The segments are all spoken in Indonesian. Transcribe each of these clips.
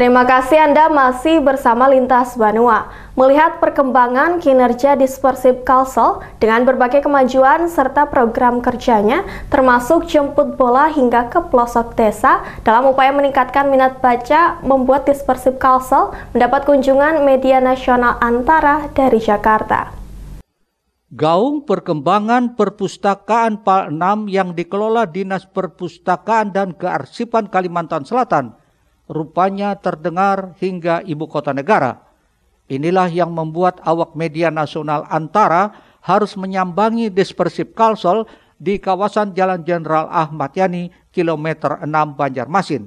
Terima kasih Anda masih bersama Lintas Banua. Melihat perkembangan kinerja dispersif Kalsel dengan berbagai kemajuan serta program kerjanya, termasuk jemput bola hingga ke pelosok desa, dalam upaya meningkatkan minat baca, membuat dispersif Kalsel mendapat kunjungan media nasional antara dari Jakarta. Gaung Perkembangan Perpustakaan PAL 6 yang dikelola Dinas Perpustakaan dan Kearsipan Kalimantan Selatan rupanya terdengar hingga ibu kota negara. Inilah yang membuat awak media nasional antara harus menyambangi dispersif kalsol di kawasan Jalan Jenderal Ahmad Yani, kilometer 6 Banjarmasin.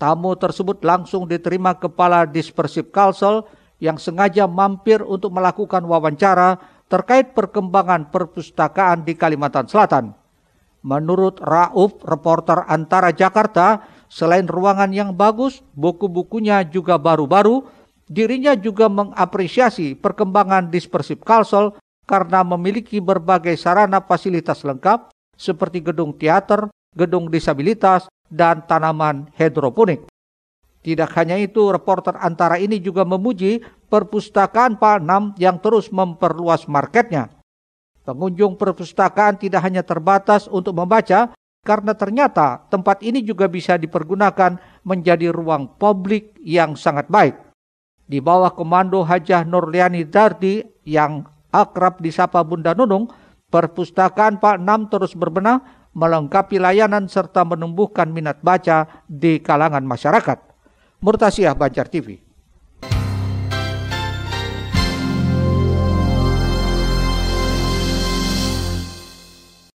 Tamu tersebut langsung diterima kepala dispersif kalsol yang sengaja mampir untuk melakukan wawancara terkait perkembangan perpustakaan di Kalimantan Selatan. Menurut Rauf, reporter antara Jakarta, Selain ruangan yang bagus, buku-bukunya juga baru-baru. Dirinya juga mengapresiasi perkembangan dispersif kalsol Kalsel karena memiliki berbagai sarana fasilitas lengkap seperti gedung teater, gedung disabilitas, dan tanaman hidroponik. Tidak hanya itu, reporter antara ini juga memuji perpustakaan Pak Nam yang terus memperluas marketnya. Pengunjung perpustakaan tidak hanya terbatas untuk membaca, karena ternyata tempat ini juga bisa dipergunakan menjadi ruang publik yang sangat baik. Di bawah komando Hajah Nurliani Dardi yang akrab disapa Bunda Nunung, perpustakaan Pak Nam terus berbenah melengkapi layanan serta menumbuhkan minat baca di kalangan masyarakat. Murtasiah Banjar TV